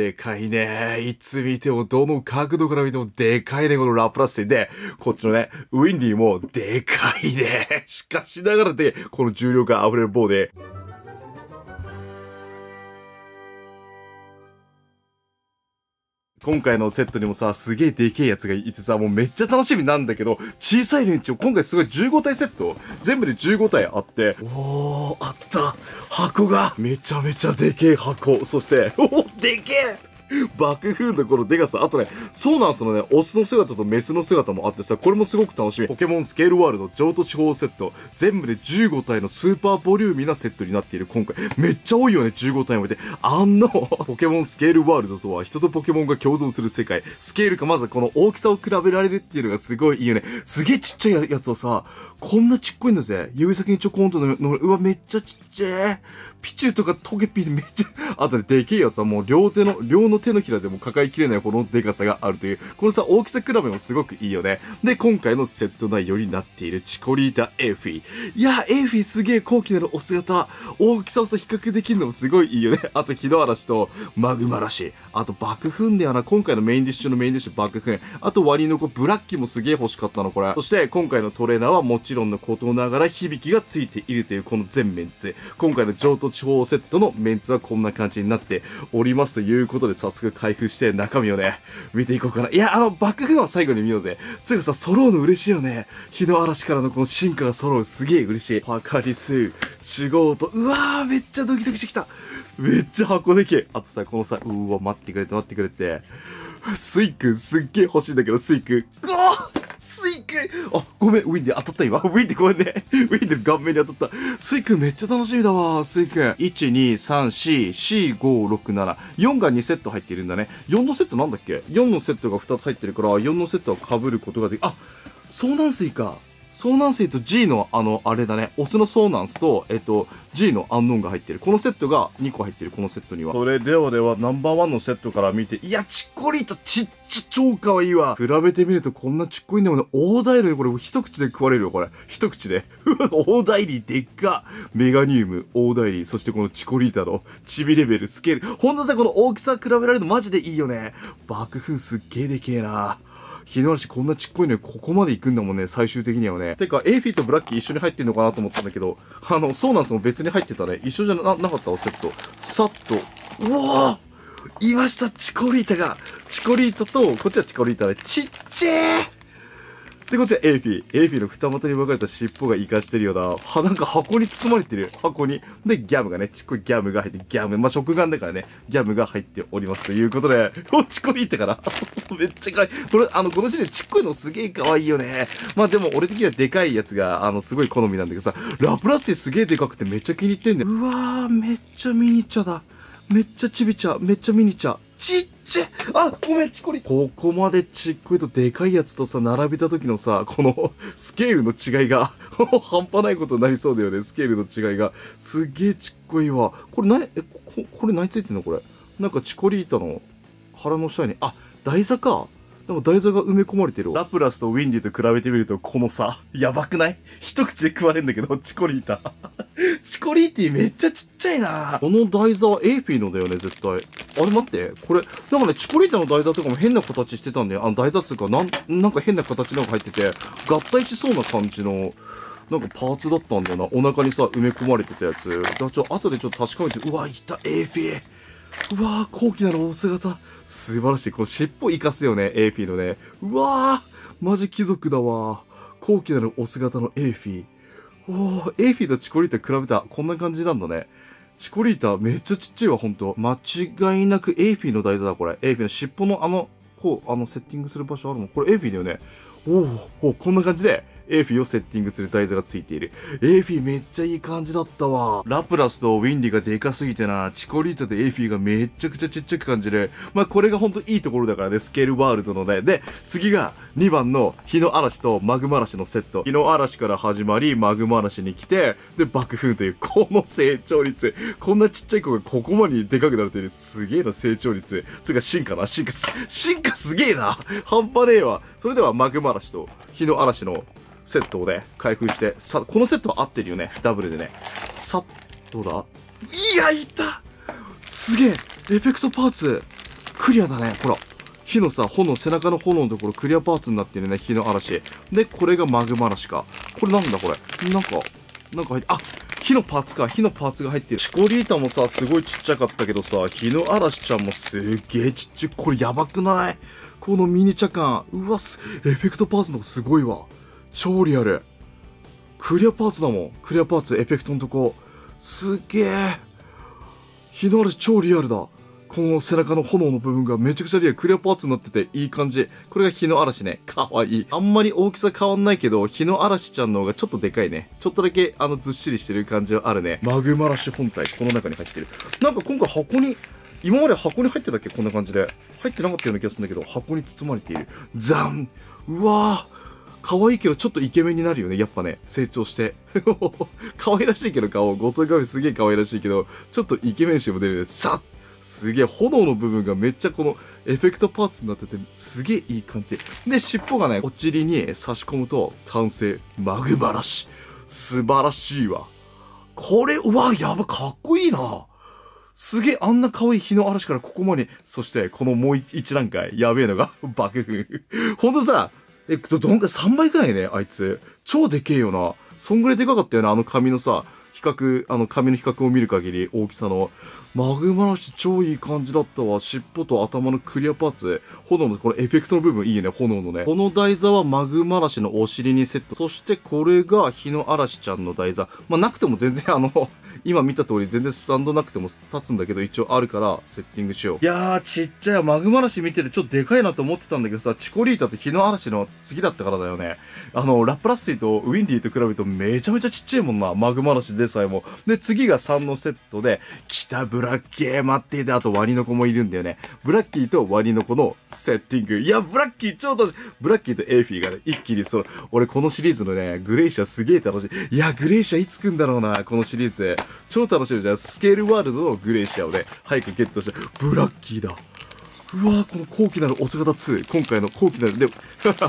でかいね。いつ見ても、どの角度から見ても、でかいね、このラプラステンで、こっちのね、ウィンディも、でかいね。しかしながらで、この重量感溢れる棒で。今回のセットにもさ、すげえでけえやつがいてさ、もうめっちゃ楽しみなんだけど、小さい連中、今回すごい15体セット全部で15体あって、おー、あった箱がめちゃめちゃでけえ箱そして、おおでけえ爆風のこのデカさ。あとね、そうなんすよね、オスの姿とメスの姿もあってさ、これもすごく楽しみ。ポケモンスケールワールド譲渡地方セット。全部で15体のスーパーボリューミーなセットになっている今回。めっちゃ多いよね、15体もいて。あんのポケモンスケールワールドとは人とポケモンが共存する世界。スケールかまずこの大きさを比べられるっていうのがすごいいいよね。すげえちっちゃいやつをさ、こんなちっこいんだぜ。指先にちょこんとの、のうわ、めっちゃちっちゃい。ピチューとかトゲピーめっちゃ、あとででけえやつはもう両手の、両の手のひらでも抱えきれないほどのデカさがあるという、このさ、大きさ比べもすごくいいよね。で、今回のセット内容になっているチコリータ・エーフィー。いや、エーフィーすげえ高貴なるお姿。大きさをさ、比較できるのもすごいいいよね。あと、火の嵐とマグマらしい。あと、爆粉だよな。今回のメインディッシュのメインディッシュ爆粉。あと、ワニの子、ブラッキーもすげえ欲しかったの、これ。そして、今回のトレーナーはもちろんのことながら響きがついているというこの全メンツ。今回の上都地方セットのメンツはこんな感じになっておりますということで早速開封して中身をね、見ていこうかな。いや、あの、バックグラは最後に見ようぜ。つうかさ、揃うの嬉しいよね。日の嵐からのこの進化が揃う。すげえ嬉しい。パカリス、シュゴート。うわー、めっちゃドキドキしてきた。めっちゃ箱でけえ。あとさ、このさ、うわ、待ってくれて待ってくれて。スイ君すっげえ欲しいんだけど、スイ君。うわースイ君あ、ごめん、ウィンで当たった今。ウィンでごめんね。ウィンで顔面に当たった。スイ君めっちゃ楽しみだわ、スイ君。1、2、3、4、4、5、6、7。4が2セット入っているんだね。4のセットなんだっけ ?4 のセットが2つ入ってるから、4のセットは被ることができ、あ、そうなんすいか。遭難水と G のあの、あれだね、オスの遭難スと、えっと、G のアンノンが入ってる。このセットが2個入ってる、このセットには。それではでは、ナンバーワンのセットから見て、いや、チッコリータちっちゃ超可愛いわ。比べてみるとこんなちっこいんだもんね。大ダイリーこれ一口で食われるよ、これ。一口で。大ダイリーでっかメガニウム、大ダイリー、そしてこのチコリータのチビレベル、スケール。ほんとさ、この大きさ比べられるのマジでいいよね。爆風すっげえでけえな。ヒノラシこんなちっこいのにここまで行くんだもんね、最終的にはね。てか、エイフィーとブラッキー一緒に入ってんのかなと思ったんだけど、あの、そうなんすも別に入ってたね。一緒じゃななかったわ、セット。さっと。うわーいました、チコリータが。チコリータと、こっちはチコリータで、ね、ちっちゃで、こちらエイフィエイフィの二股に分かれた尻尾が活かしてるような、は、なんか箱に包まれてる。箱に。で、ギャムがね、ちっこいギャムが入って、ギャム。まあ、食玩だからね、ギャムが入っておりますということで、落 ち込こいってから。めっちゃ可愛い。これ、あの、このシーーでちっこいのすげえ可愛いよね。まあ、でも俺的にはでかいやつが、あの、すごい好みなんだけどさ、ラプラステすげえでかくてめっちゃ気に入ってんだよ。うわー、めっちゃミニチュだ。めっちゃちびちゃ、めっちゃミニチュちっちゃあ、ごめん、チコリ。ここまでちっこいとでかいやつとさ、並べた時のさ、このスケールの違いが 半端ないことになりそうだよね、スケールの違いが。すげえちっこいわ。これ何え、ここれ何ついてんのこれ。なんかチコリータの腹の下に、あ、台座か。でも台座が埋め込まれてるラプラスとウィンディと比べてみると、このさやばくない一口で食われんだけど、チコリータチコリーティめっちゃちっちゃいなこの台座はエイフィーのだよね、絶対。あれ待って、これ、なんかね、チコリーティの台座とかも変な形してたんで、あの台座つうか、なん、なんか変な形なんか入ってて、合体しそうな感じの、なんかパーツだったんだよな。お腹にさ、埋め込まれてたやつ。だちょ、後でちょっと確かめて、うわ、いた、エイフィー。うわー、高貴なるお姿。素晴らしい。この尻尾生かすよね、エイフィーのね。うわー、マジ貴族だわ高貴なるお姿のエイフィー。おお、エイフィーとチコリータ比べた。こんな感じなんだね。チコリータめっちゃちっちゃいわ、ほんと。間違いなくエイフィーの台座だ、これ。エイフィーの尻尾のあの、こう、あの、セッティングする場所あるもん。これエイフィーだよね。おお、こんな感じで、エーフィをセッティングする台座がついている。エーフィめっちゃいい感じだったわ。ラプラスとウィンリーがでかすぎてな、チコリータでエーフィがめっちゃくちゃちっちゃく感じる。まあ、これがほんといいところだからね、スケールワールドのね。で、次が2番の日の嵐とマグマ嵐のセット。日の嵐から始まり、マグマ嵐に来て、で、爆風という、この成長率。こんなちっちゃい子がここまででかくなるという、ね、すげえな成長率。つうか進化な、進化す、進化すげえな半端ねえわ。それではマグマ嵐と日の嵐のセットをね、開封して、さ、このセットは合ってるよね。ダブルでね。さ、どうだいや、いたすげえエフェクトパーツ、クリアだね。ほら。火のさ、炎、背中の炎のところクリアパーツになってるね。火の嵐。で、これがマグマ嵐か。これなんだこれ。なんか、なんか入って、あ火のパーツか。火のパーツが入ってる。チコリータもさ、すごいちっちゃかったけどさ、火の嵐ちゃんもすげえちっちゃい。これやばくないこのミニチャ感。うわ、エフェクトパーツのすごいわ。超リアル。クリアパーツだもん。クリアパーツ、エフェクトのとこ。すげえ。日の嵐超リアルだ。この背中の炎の部分がめちゃくちゃリアル。クリアパーツになってていい感じ。これが日の嵐ね。かわいい。あんまり大きさ変わんないけど、日の嵐ちゃんの方がちょっとでかいね。ちょっとだけ、あの、ずっしりしてる感じはあるね。マグマラシ本体、この中に入ってる。なんか今回箱に、今まで箱に入ってたっけこんな感じで。入ってなかったような気がするんだけど、箱に包まれている。ザンうわぁ可愛いけどちょっとイケメンになるよね、やっぱね、成長して。可愛らしいけど顔、ごそい髪すげえ可愛らしいけど、ちょっとイケメンしても出るね、さっすげえ、炎の部分がめっちゃこのエフェクトパーツになってて、すげえいい感じ。で、尻尾がね、お尻に差し込むと、完成。マグマらし素晴らしいわ。これ、うわ、やば、かっこいいな。すげえ、あんな可愛い日の嵐からここまで、そして、このもう一段階、やべえのが、爆風。ほんとさ、えっと、どんくらい、3倍くらいね、あいつ。超でけえよな。そんぐらいでかかったよな、あの紙のさ、比較、あの紙の比較を見る限り、大きさの。マグマ足超いい感じだったわ。尻尾と頭のクリアパーツ。炎の、このエフェクトの部分いいね、炎のね。この台座はマグマ嵐のお尻にセット。そしてこれが日の嵐ちゃんの台座。まあ、なくても全然あの今見た通り全然スタンドなくても立つんだけど、一応あるからセッティングしよう。いやー、ちっちゃいマグマ嵐見ててちょっとでかいなと思ってたんだけどさ、チコリータって日の嵐の次だったからだよね。あの、ラップラッシーとウィンディと比べるとめちゃめちゃちっちゃいもんな。マグマシでさえも。で、次が3のセットで、北ブラッキー待ってで、あとワニの子もいるんだよね。ブラッキーとワニの子のセッティング。いや、ブラッキー超楽しい。ブラッキーとエイフィーがね、一気にその、俺このシリーズのね、グレイシアすげえ楽しい。いや、グレイシアいつ来んだろうな、このシリーズ。超楽しみじゃん。スケールワールドのグレイシアをね、早くゲットして、ブラッキーだ。うわーこの高貴なるお姿2。今回の高貴なる、でも、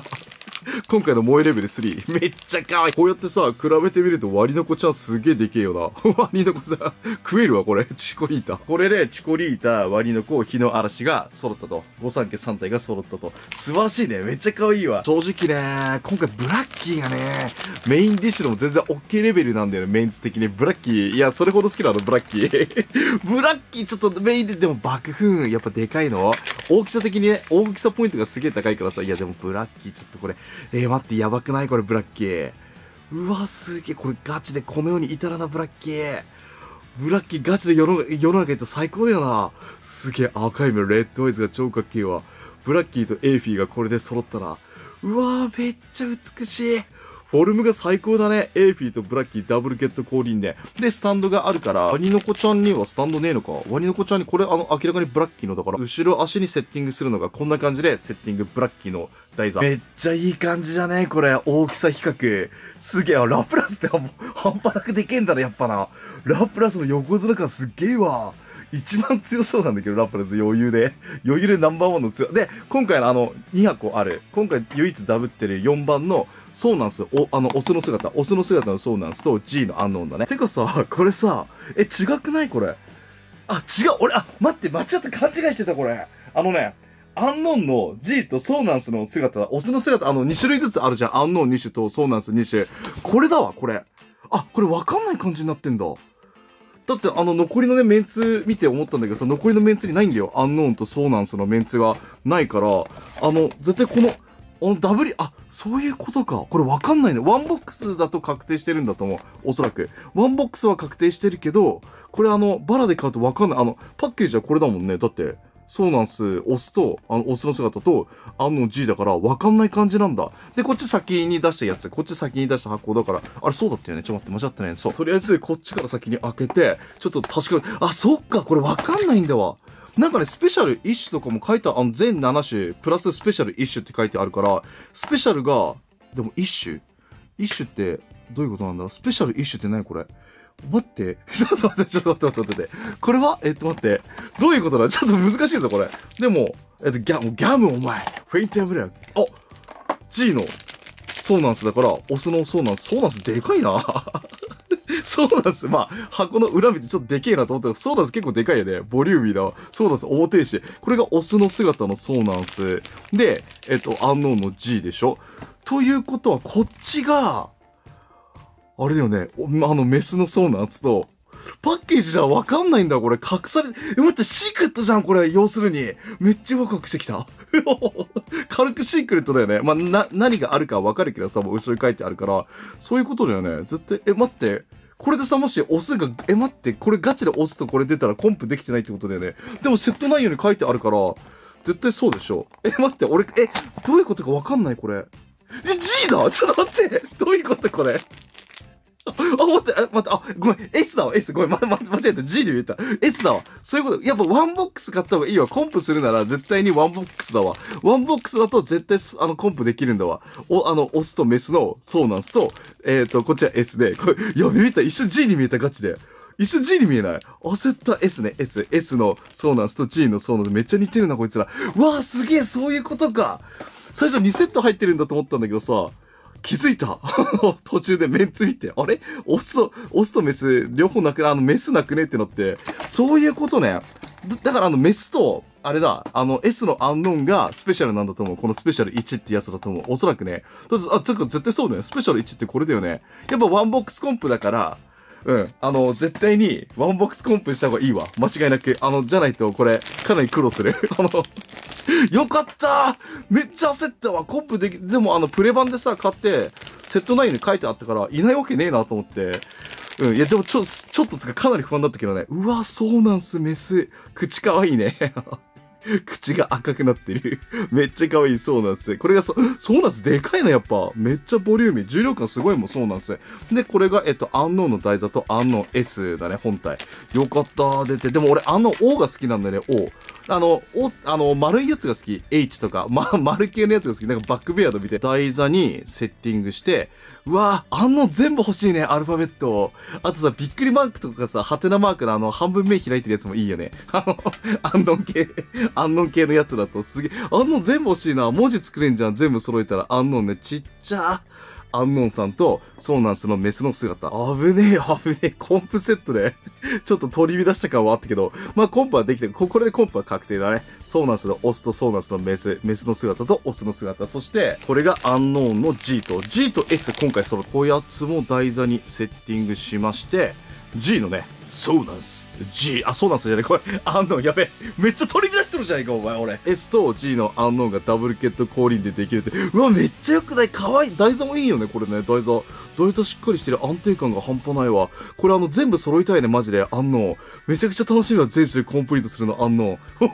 今回の萌えレベル3。めっちゃ可愛い。こうやってさ、比べてみると割の子ちゃんすげえでけえよな。割の子さん、食えるわ、これ。チコリータ。これで、チコリータ、割の子、日の嵐が揃ったと。御三家3体が揃ったと。素晴らしいね。めっちゃ可愛いわ。正直ね、今回ブラッキーがね、メインディッシュでも全然 OK レベルなんだよね、メンズ的に。ブラッキー。いや、それほど好きなの、ブラッキー。ブラッキーちょっとメインで、でも爆風やっぱでかいの大きさ的にね、大きさポイントがすげえ高いからさ、いやでもブラッキーちょっとこれ、えー、待って、やばくないこれブラッキー。うわ、すげえ、これガチでこの世に至らなブラッキー。ブラッキーガチで世の世の中行ったら最高だよな。すげえ、赤い目のレッドアイズが超かっけえわ。ブラッキーとエイフィーがこれで揃ったら、うわーめっちゃ美しい。フォルムが最高だね。エーフィーとブラッキーダブルゲット降臨ね。で、スタンドがあるから、ワニノコちゃんにはスタンドねえのか。ワニノコちゃんに、これあの、明らかにブラッキーの、だから、後ろ足にセッティングするのがこんな感じで、セッティングブラッキーの台座。めっちゃいい感じじゃねこれ。大きさ比較。すげえ、ラプラスって半端なくでけえんだね、やっぱな。ラプラスの横綱感すっげえわ。一番強そうなんだけど、ラプラス余裕で。余裕でナンバーワンの強で、今回のあの、200個ある、今回唯一ダブってる4番の、そうなんすお、あの、オスの姿、オスの姿のそうなんすと G のアンノーンだね。てかさ、これさ、え、違くないこれ。あ、違う、俺、あ、待って、間違って勘違いしてた、これ。あのね、アンノンの G とソーナンスの姿、オスの姿、あの、2種類ずつあるじゃん。アンノン2種とソーナンス2種。これだわ、これ。あ、これわかんない感じになってんだ。だってあの残りのねメンツ見て思ったんだけどさ残りのメンツにないんだよアンノーンとソーナンスのメンツがないからあの絶対このあのダブリあそういうことかこれわかんないねワンボックスだと確定してるんだと思うおそらくワンボックスは確定してるけどこれあのバラで買うとわかんないあのパッケージはこれだもんねだってそうなんす。押すと、あの、オスの姿と、あの G だから、わかんない感じなんだ。で、こっち先に出したやつ、こっち先に出した箱だから、あれ、そうだったよね。ちょっと待って、間違ってない。そう。とりあえず、こっちから先に開けて、ちょっと確かに、あ、そっか、これわかんないんだわ。なんかね、スペシャル1種とかも書いた、あの、全7種、プラススペシャル1種って書いてあるから、スペシャルが、でも1種 ?1 種って、どういうことなんだろうスペシャル1種って何これ 待って。ちょっと待って、ちょっと待って、待って、て。これはえっと待って。どういうことだちょっと難しいぞ、これ。でも、えっと、ギャ、ギャムお前。フェイントやぶれあ、G の、そうなんすだから、オスのそうなんス、そうなんす、でかいな。そうなんす。まあ、箱の裏見てちょっとでけえなと思ったけど、そうなんす結構でかいよね。ボリューミーソそうなんす、表にしこれがオスの姿のそうなんす。で、えっと、アンノーンの G でしょということは、こっちが、あれだよね、あの、メスの層の圧と、パッケージじゃわかんないんだ、これ。隠され、え、待って、シークレットじゃん、これ。要するに。めっちゃワクワクしてきた。軽くシークレットだよね。まあ、な、何があるかわかるけどさ、もう後ろに書いてあるから、そういうことだよね。絶対、え、待って。これでさ、もし押すが、え、待って、これガチで押すとこれ出たらコンプできてないってことだよね。でもセット内容に書いてあるから、絶対そうでしょ。え、待って、俺、え、どういうことかわかんない、これ。え、G だ ちょっと待ってどういうことこれあ、待って、あ、待って、あ、ごめん、S だわ、S。ごめん、ま、ま、間違えた。G で言った。S だわ。そういうこと。やっぱワンボックス買った方がいいわ。コンプするなら絶対にワンボックスだわ。ワンボックスだと絶対、あの、コンプできるんだわ。お、あの、オスとメスの、そうなんすと、えっ、ー、と、こっちは S で。これ、いや、見た。一緒 G に見えた、ガチで。一緒 G に見えない焦った S ね、S。S の、そうなんすと G の、そうなんす。めっちゃ似てるな、こいつら。わあ、すげえ、そういうことか。最初2セット入ってるんだと思ったんだけどさ、気づいた 途中でメンツ見て、あれオスと、オスとメス、両方なく、あの、メスなくねってなって、そういうことね。だからあの、メスと、あれだ、あの、S のアンノンがスペシャルなんだと思う。このスペシャル1ってやつだと思う。おそらくね。だって、あ、つうか絶対そうだよね。スペシャル1ってこれだよね。やっぱワンボックスコンプだから、うん。あの、絶対に、ワンボックスコンプした方がいいわ。間違いなく。あの、じゃないと、これ、かなり苦労する。あの、よかっためっちゃ焦ったわ。コンプでき、でも、あの、プレ版でさ、買って、セット内に書いてあったから、いないわけねえなと思って。うん。いや、でも、ちょ、ちょっとつか、かなり不安だったけどね。うわ、そうなんす、メス。口かわいいね。口が赤くなってる。めっちゃ可愛い、そうなんすこれがそ、そうなんです。でかいな、やっぱ。めっちゃボリューミー。重量感すごいもん、そうなんですね。で、これが、えっと、アンノーンの台座とアンノーン S だね、本体。よかった、出て。でも俺、アンノーン O が好きなんだよね、O。あの、お、あの、丸いやつが好き。H とか、ま、丸系のやつが好き。なんかバックベアードみたい台座にセッティングして、うわぁ、あんの全部欲しいね、アルファベット。あとさ、びっくりマークとかさ、ハテナマークのあの、半分目開いてるやつもいいよね。あの、アンノン系、アンノン系のやつだとすげえ、あの全部欲しいな。文字作れんじゃん。全部揃えたら、あんのね、ちっちゃー。アンノンさんと、そうなんすのメスの姿。危ねえ、危ねえ。コンプセットで ちょっと取り乱した感はあったけど、まあコンプはできてこ、これでコンプは確定だね。そうなんすのオスとそうなんすのメス。メスの姿とオスの姿。そして、これがアンノーンの G と、G と S、今回そのこやつも台座にセッティングしまして、G のね、そうなんす。G、あ、そうなんすじゃねこれ、あノの、やべえ。めっちゃ取り乱してるじゃないか、お前、俺。S と G のアンノンがダブルケット降臨でできるって。うわ、めっちゃ良くない可愛い台座もいいよね、これね、台座。台座しっかりしてる。安定感が半端ないわ。これ、あの、全部揃いたいね、マジで。アンノン。めちゃくちゃ楽しみだ、全種コンプリートするの、アンノン。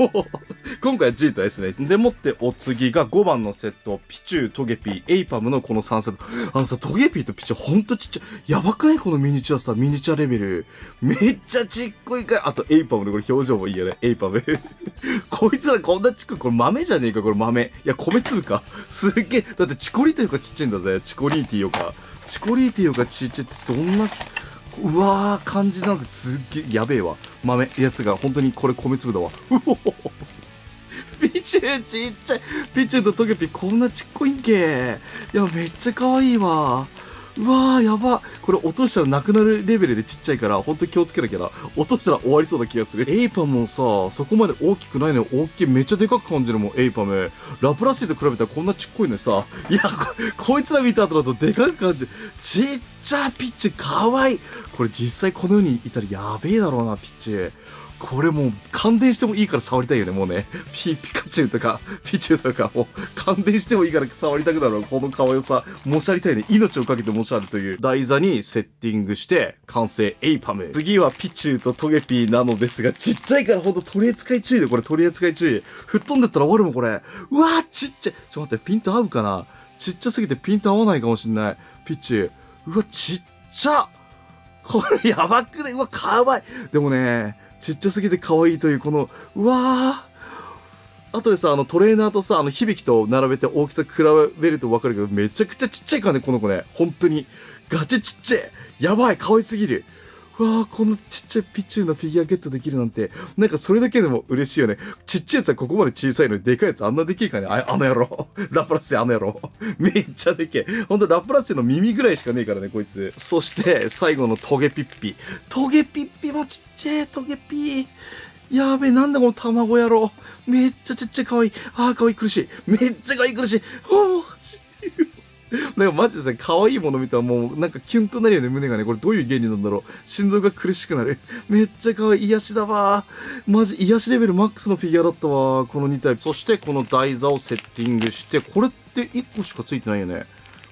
今回は G と S ね。でもって、お次が5番のセット。ピチュー、トゲピー、エイパムのこの3セット。あのさ、トゲピーとピチューほんとちっちゃい。やばくないこのミニチュアさ、ミニチュアレベル。めめっちゃちっこいかい。あと、エイパムのこれ表情もいいよね。エイパム。こいつらこんなちっこい。これ豆じゃねえか、これ豆。いや、米粒か。すげえ。だってチコリというかちっちゃいんだぜ。チコリーティーよか。チコリーティーよかちっちゃいってどんな、うわー、感じなか、すっげえ、やべえわ。豆、やつが、本当にこれ米粒だわ。うおピチューちっちゃい。ピチューとトゲピこんなちっこいんけ。いや、めっちゃ可愛いわ。うわーやばこれ落としたらなくなるレベルでちっちゃいからほんと気をつけなきゃな落としたら終わりそうな気がする エイパムもさそこまで大きくないのよ。大きいめっちゃでかく感じるもんエイパムラプラシーと比べたらこんなちっこいのにさいやこいつら見た後だとでかく感じるちっちゃピッチかわいいこれ実際この世にいたらやべえだろうなピッチこれもう感電してもいいから触りたいよね、もうね。ピ、ピカチュウとか、ピチュウとか、もう感電してもいいから触りたくなるこの可愛さ、申し上げたいね。命をかけて申し上げるという台座にセッティングして、完成、エイパム。次はピチュウとトゲピーなのですが、ちっちゃいからほんと取り扱い注意で、これ取り扱い注意。吹っ飛んでったら終わるもん、これ。うわーちっちゃい。ちょ待って、ピント合うかなちっちゃすぎてピント合わないかもしんない。ピチュウ。うわ、ちっちゃこれやばくねうわ、かわいい。でもね、ちっちゃすぎて可愛いというこのうわーあとでさあのトレーナーとさあの響きと並べて大きさ比べると分かるけどめちゃくちゃちっちゃいからねこの子ね本当にガチちっちゃいやばい可愛すぎるわあ、このちっちゃいピチューのフィギュアゲットできるなんて、なんかそれだけでも嬉しいよね。ちっちゃいやつはここまで小さいのに、でかいやつあんなでけえかねああの野郎。ラプラステあの野郎。めっちゃでけえ。ほんとラプラスの耳ぐらいしかねえからね、こいつ。そして、最後のトゲピッピ。トゲピッピもちっちゃい、トゲピー。やべえ、なんだこの卵野郎。めっちゃちっちゃい、かわいい。ああ、かわいい苦しい。めっちゃかわいい苦しい。おい！なんかマジでさ、可愛いもの見たらもう、なんかキュンとなるよね、胸がね。これどういう原理なんだろう。心臓が苦しくなる。めっちゃ可愛い。癒しだわマジ、癒しレベルマックスのフィギュアだったわこの2体。そしてこの台座をセッティングして、これって1個しかついてないよね。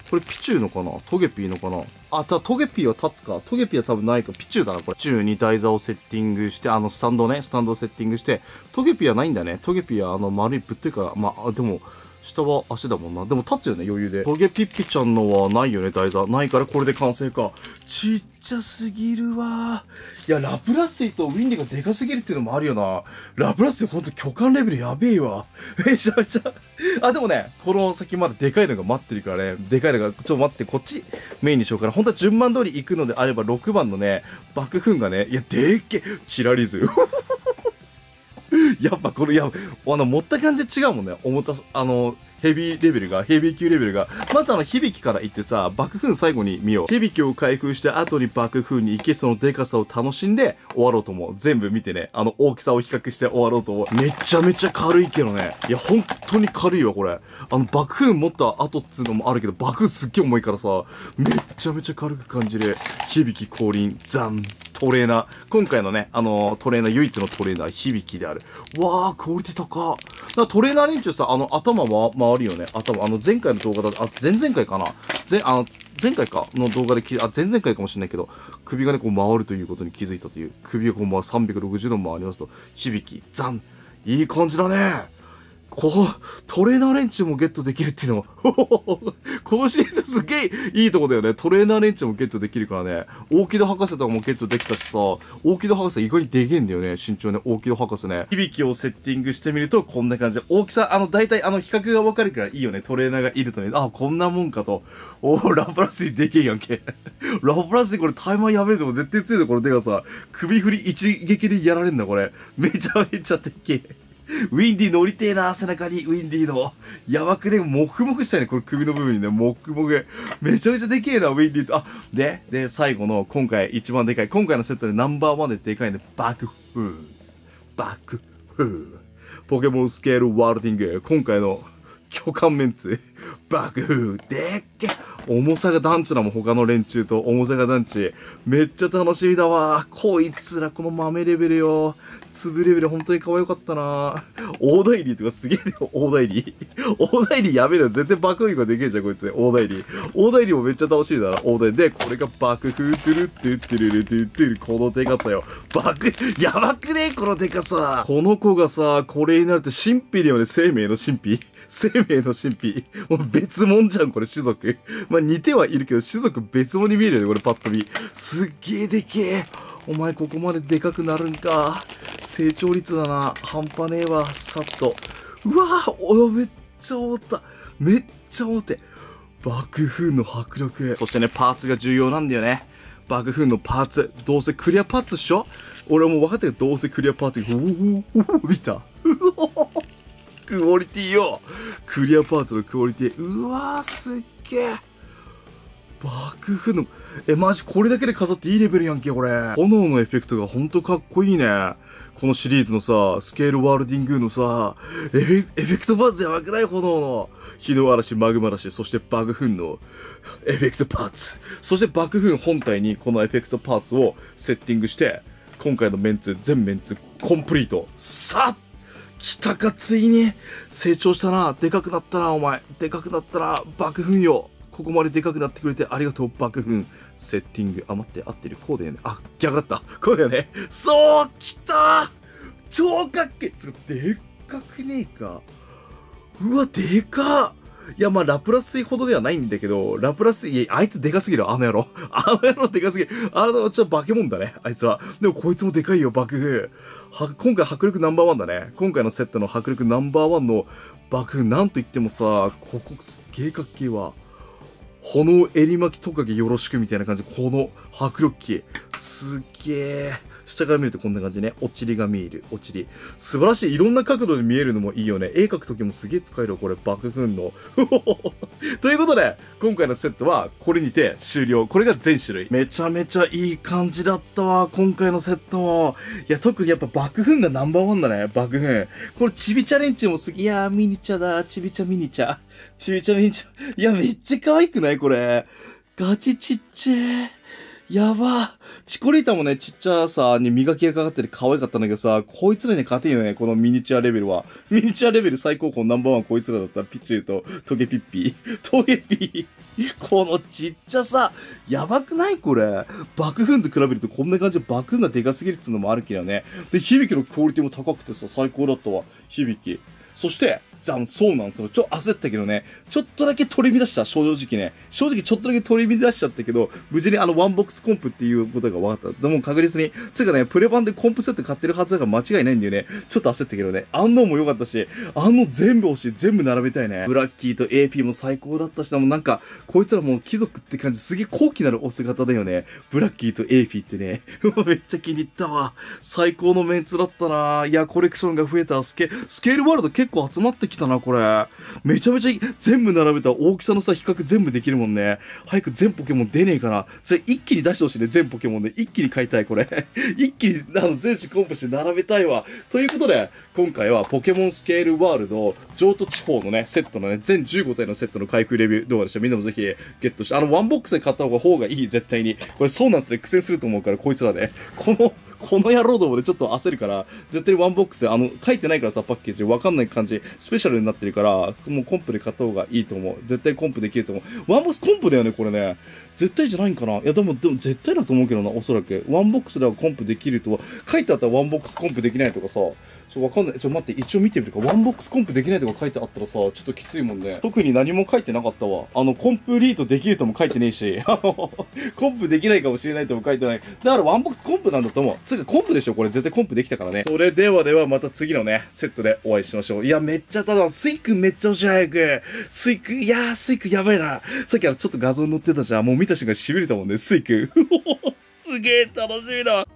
これピチューのかなトゲピーのかなあ、た、トゲピーは立つか。トゲピーは多分ないか。ピチューだな、これ。ピチューに台座をセッティングして、あの、スタンドね、スタンドをセッティングして、トゲピーはないんだね。トゲピーはあの、丸いぶっといかか、まあ、でも、下は足だもんな。でも立つよね、余裕で。トゲピッピちゃんのはないよね、台座。ないからこれで完成か。ちっちゃすぎるわ。いや、ラプラスティとウィンディがでかすぎるっていうのもあるよな。ラプラスティほんと巨漢レベルやべえわ。めちゃめちゃ。あ、でもね、この先まだでかいのが待ってるからね。でかいのが、ちょっと待って、こっちメインにしようかな。本当は順番通り行くのであれば、6番のね、爆風がね、いや、でっけ、チラリズやっぱこれ、や、あの、持った感じ違うもんね。重た、あの、ヘビーレベルが、ヘビー級レベルが。まずあの、響きから行ってさ、爆風最後に見よう。響きを開封して後に爆風に行けそのデカさを楽しんで終わろうと思う。全部見てね、あの、大きさを比較して終わろうと思う。めちゃめちゃ軽いけどね。いや、本当に軽いわ、これ。あの、爆風持った後っつうのもあるけど、爆風すっげえ重いからさ、めっちゃめちゃ軽く感じる。響き降臨、ザン。トレーナー。今回のね、あのー、トレーナー、唯一のトレーナー、響きである。わー、クオリティ高。だトレーナー連中さ、あの、頭は回るよね。頭、あの、前回の動画だ、あ、前々回かな。前、あの、前回かの動画であ、前々回かもしれないけど、首がね、こう回るということに気づいたという。首がこうま、360度回りますと、響き、ザン。いい感じだね。こう、トレーナー連中もゲットできるっていうのは、このシリーズすげえいいとこだよね。トレーナー連中もゲットできるからね。大木戸博士とかもゲットできたしさ、大木戸博士意外にでけえんだよね。身長ね、大木戸博士ね。響きをセッティングしてみると、こんな感じ大きさ、あの、大体あの、比較がわかるからいいよね。トレーナーがいるとね。あ、こんなもんかと。おー、ラプラスにでけえやんけ。ラプラスにこれタイマーやべえぞ。絶対強いぞ、これ手がさ。首振り一撃でやられんだ、これ。めちゃめちゃでけえ。ウィンディ乗りてえな、背中に、ウィンディーの。やばくね、もくもくしたいね、これ首の部分にね、もくもく。めちゃめちゃでけえな、ウィンディと。あ、で、で、最後の、今回一番でかい、今回のセットでナンバーワンででかいね、爆風。フー。ポケモンスケールワールディング。今回の、巨漢メンツ。バグでっけ重さが団地だもん、他の連中と。重さが団地。めっちゃ楽しみだわ。こいつら、この豆レベルよ。粒レベル、本当に可愛かったな。大代理とかすげえよ、大代理。大代理やべえな。絶対爆撃ができるじゃん、こいつ。大代理。大代理もめっちゃ楽しいな。大代理。で、これが爆風、トゥルトゥトゥルトゥトゥル。このデカさよ。爆、やばくねこのデカさ。この子がさ、これになるって神秘だよね。生命の神秘。生命の神秘。もう別物じゃん、これ、種族。まあ、似てはいるけど、種族別物に見えるよね、これ、パッと見。すっげえでけえ。お前、ここまででかくなるんか。成長率だな。半端ねえわ、さっと。うわぁ、お、めっちゃ重った。めっちゃ重て。爆風の迫力。そしてね、パーツが重要なんだよね。爆風のパーツ。どうせクリアパーツっしょ俺もう分かったけどどうせクリアパーツ。おおおお見た。うおクオリティを、クリアパーツのクオリティ、うわーすっげえ。爆風の、え、マジこれだけで飾っていいレベルやんけ、これ。炎のエフェクトがほんとかっこいいね。このシリーズのさ、スケールワールディングのさ、エフェクトパーツやばくない炎の。日の嵐、マグマ嵐、そして爆風のエフェクトパーツ。そして爆風本体にこのエフェクトパーツをセッティングして、今回のメンツ、全メンツ、コンプリート。さあ来たか、ついに。成長したな。でかくなったな、お前。でかくなったな。爆風よ。ここまででかくなってくれてありがとう、爆風。セッティング。あ、待って、合ってる。こうだよね。あ、逆だった。こうだよね。そう来た超かっけでっかくねえか。うわ、でかっいや、まあ、ラプラス水ほどではないんだけど、ラプラス水、いや、あいつでかすぎる、あの野郎。あの野郎でかすぎる。あの、ちょっと化け物だね、あいつは。でも、こいつもでかいよ、爆風。は、今回迫力ナンバーワンだね。今回のセットの迫力ナンバーワンの爆風、なんといってもさ、ここ、すっげえかっけえわ。炎襟巻きトカゲよろしくみたいな感じ。この迫力器。すっげえ。下から見るとこんな感じね。おちりが見える。おちり。素晴らしい。いろんな角度で見えるのもいいよね。絵描くときもすげえ使えるこれ。爆風の。ということで、今回のセットはこれにて終了。これが全種類。めちゃめちゃいい感じだったわ。今回のセットも。いや、特にやっぱ爆風がナンバーワンだね。爆風。これ、ちびチャレンジもすげえ。いやー、ミニチャだ。ちびちゃミニチャ。ちびちゃミニチャ。いや、めっちゃ可愛くないこれ。ガチちっちゃい。やばチコリータもね、ちっちゃさに磨きがかかってて可愛かったんだけどさ、こいつらに勝てんよね、このミニチュアレベルは。ミニチュアレベル最高峰ナンバーワンこいつらだった。ら、ピチューとトゲピッピー。トゲピー。このちっちゃさ、やばくないこれ。爆風と比べるとこんな感じで爆風がでかすぎるっつうのもあるけどね。で、響きのクオリティも高くてさ、最高だったわ。響き。そして、あそうなんですよ。ちょ、焦ったけどね、ちょっとだけ取り乱した、正直ね。正直ちょっとだけ取り乱しちゃったけど、無事にあの、ワンボックスコンプっていうことが分かった。でも確実に、つうかね、プレ版でコンプセット買ってるはずだから間違いないんだよね。ちょっと焦ったけどね、安納も良かったし、安納全部欲しい、全部並べたいね。ブラッキーと AP も最高だったし、もうなんか、こいつらもう貴族って感じ、すげえ高貴なるお姿だよね。ブラッキーと AP ってね、めっちゃ気に入ったわ。最高のメンツだったないや、コレクションが増えた。スケ、スケールワールド結構集まってききたな、これ。めちゃめちゃ、全部並べたら大きさのさ、比較全部できるもんね。早く全ポケモン出ねえかな。それ一気に出してほしいね、全ポケモンで。一気に買いたい、これ。一気に、あの、全種コンプして並べたいわ。ということで、今回はポケモンスケールワールド、上都地方のね、セットのね、全15体のセットの開封レビュー動画でした。みんなもぜひゲットして、あの、ワンボックスで買った方が方がいい、絶対に。これそうなんですね、苦戦すると思うから、こいつらで、ね。この、この野郎どもでちょっと焦るから、絶対ワンボックスで、あの、書いてないからさ、パッケージ、わかんない感じ、スペシャルになってるから、もうコンプで買った方がいいと思う。絶対コンプできると思う。ワンボックスコンプだよね、これね。絶対じゃないんかないや、でも、でも絶対だと思うけどな、おそらく。ワンボックスではコンプできるとは、書いてあったらワンボックスコンプできないとかさ、ちょ、わかんない。ちょ、待って、一応見てみるか。ワンボックスコンプできないとか書いてあったらさ、ちょっときついもんね。特に何も書いてなかったわ。あの、コンプリートできるとも書いてねえし、コンプできないかもしれないとも書いてない。だからワンボックスコンプなんだと思う。すぐコンプでしょこれ絶対コンプできたからね。それではではまた次のね、セットでお会いしましょう。いや、めっちゃただ、スイクめっちゃ押し早く。スイク、いやー、スイクやばいな。さっきあのちょっと画像載ってたじゃん。もう見た瞬間痺れたもんね、スイク。すげえ楽しみだ。